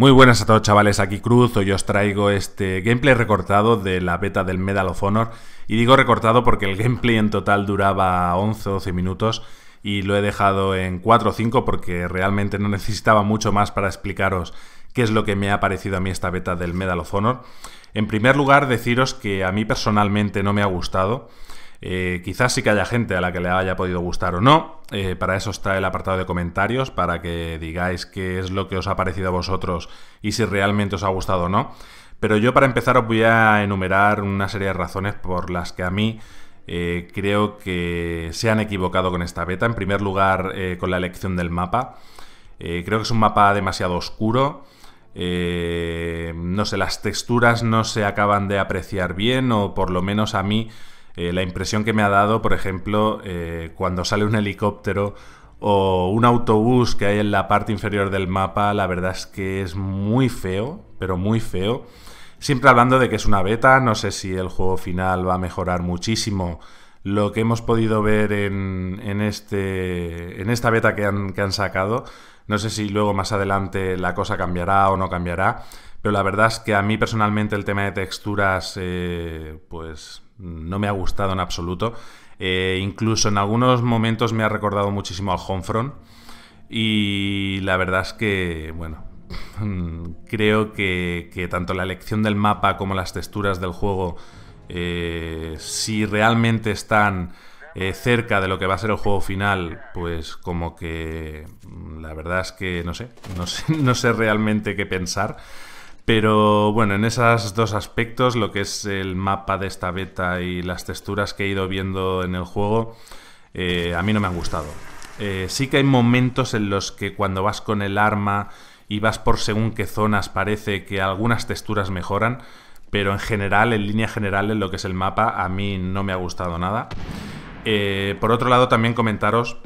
Muy buenas a todos chavales, aquí Cruz, hoy os traigo este gameplay recortado de la beta del Medal of Honor y digo recortado porque el gameplay en total duraba 11 o 12 minutos y lo he dejado en 4 o 5 porque realmente no necesitaba mucho más para explicaros qué es lo que me ha parecido a mí esta beta del Medal of Honor. En primer lugar deciros que a mí personalmente no me ha gustado, eh, quizás sí que haya gente a la que le haya podido gustar o no. Eh, para eso está el apartado de comentarios, para que digáis qué es lo que os ha parecido a vosotros y si realmente os ha gustado o no. Pero yo para empezar os voy a enumerar una serie de razones por las que a mí eh, creo que se han equivocado con esta beta. En primer lugar, con la elección del mapa. creo que es un mapa demasiado oscuro. no sé, las texturas no se acaban de apreciar bien o por lo menos a mí eh, la impresión que me ha dado, por ejemplo, eh, cuando sale un helicóptero o un autobús que hay en la parte inferior del mapa, la verdad es que es muy feo, pero muy feo. Siempre hablando de que es una beta, no sé si el juego final va a mejorar muchísimo lo que hemos podido ver en, en, este, en esta beta que han, sacado. No sé si luego más adelante la cosa cambiará o no cambiará, pero la verdad es que a mí personalmente el tema de texturas, eh, pues no me ha gustado en absoluto. Eh, incluso en algunos momentos me ha recordado muchísimo al Homefront. Y la verdad es que, bueno, creo que, tanto la elección del mapa como las texturas del juego, eh, si realmente están eh, cerca de lo que va a ser el juego final, pues como que mm, la verdad es que no sé, no sé realmente qué pensar. Pero bueno, en esos dos aspectos, lo que es el mapa de esta beta y las texturas que he ido viendo en el juego, eh, a mí no me han gustado. Eh, sí que hay momentos en los que cuando vas con el arma y vas por según qué zonas parece que algunas texturas mejoran, pero en general, en línea general, en lo que es el mapa, a mí no me ha gustado nada. Eh, por otro lado, también comentaros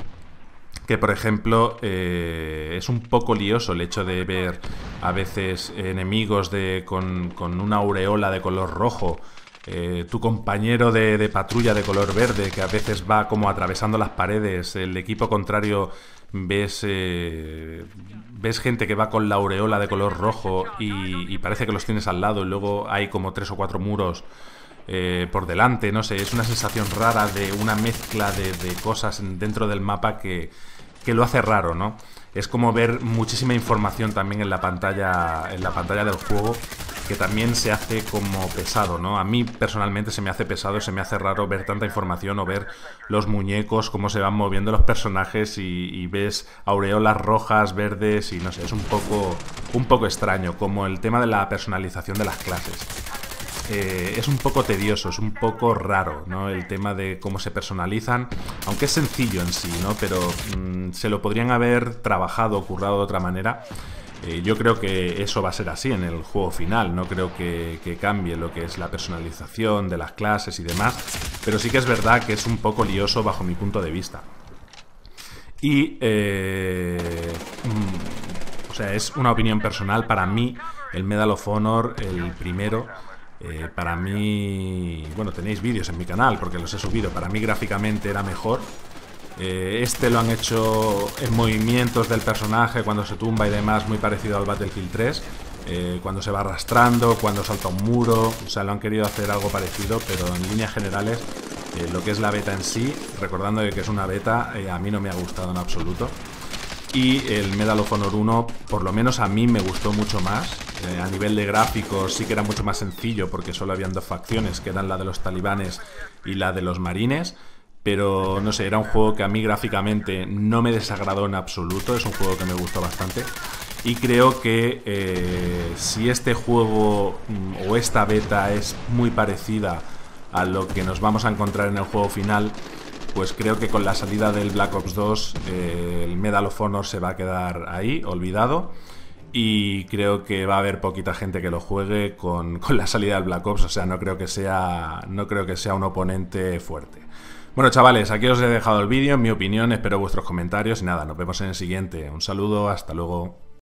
que por ejemplo eh, es un poco lioso el hecho de ver a veces enemigos de, con, una aureola de color rojo, eh, tu compañero de, de, patrulla de color verde que a veces va como atravesando las paredes, el equipo contrario ves, eh, ves gente que va con la aureola de color rojo y, parece que los tienes al lado y luego hay como tres o cuatro muros. por delante, no sé, es una sensación rara de una mezcla de, de cosas dentro del mapa que, que lo hace raro, ¿no? Es como ver muchísima información también en la pantalla, en la pantalla del juego que también se hace como pesado, ¿no? A mí personalmente se me hace pesado, se me hace raro ver tanta información o ver los muñecos, cómo se van moviendo los personajes y, y ves aureolas rojas, verdes y no sé, es un poco, un poco extraño, como el tema de la personalización de las clases. Eh, es un poco tedioso, es un poco raro, ¿no? El tema de cómo se personalizan, aunque es sencillo en sí, ¿no? Pero mm, se lo podrían haber trabajado, currado de otra manera. Eh, yo creo que eso va a ser así en el juego final, no creo que, cambie lo que es la personalización de las clases y demás, pero sí que es verdad que es un poco lioso bajo mi punto de vista. Y... Eh, mm, o sea, es una opinión personal. Para mí, el Medal of Honor, el primero, eh, para mí, bueno, tenéis vídeos en mi canal porque los he subido. Para mí gráficamente era mejor. Eh, este lo han hecho en movimientos del personaje cuando se tumba y demás, muy parecido al Battlefield 3. Eh, cuando se va arrastrando, cuando salta un muro. O sea, lo han querido hacer algo parecido, pero en líneas generales, lo que es la beta en sí, recordando que es una beta, a mí no me ha gustado en absoluto y el Medal of Honor 1, por lo menos a mí me gustó mucho más. Eh, a nivel de gráficos sí que era mucho más sencillo porque solo habían dos facciones, que eran la de los talibanes y la de los marines. Pero no sé, era un juego que a mí gráficamente no me desagradó en absoluto, es un juego que me gustó bastante. Y creo que eh, si este juego mm, o esta beta es muy parecida a lo que nos vamos a encontrar en el juego final, pues creo que con la salida del Black Ops 2 eh, el Medal of Honor se va a quedar ahí, olvidado. Y creo que va a haber poquita gente que lo juegue con, la salida del Black Ops, o sea no, creo que sea, no creo que sea un oponente fuerte. Bueno chavales, aquí os he dejado el vídeo, mi opinión, espero vuestros comentarios y nada, nos vemos en el siguiente. Un saludo, hasta luego.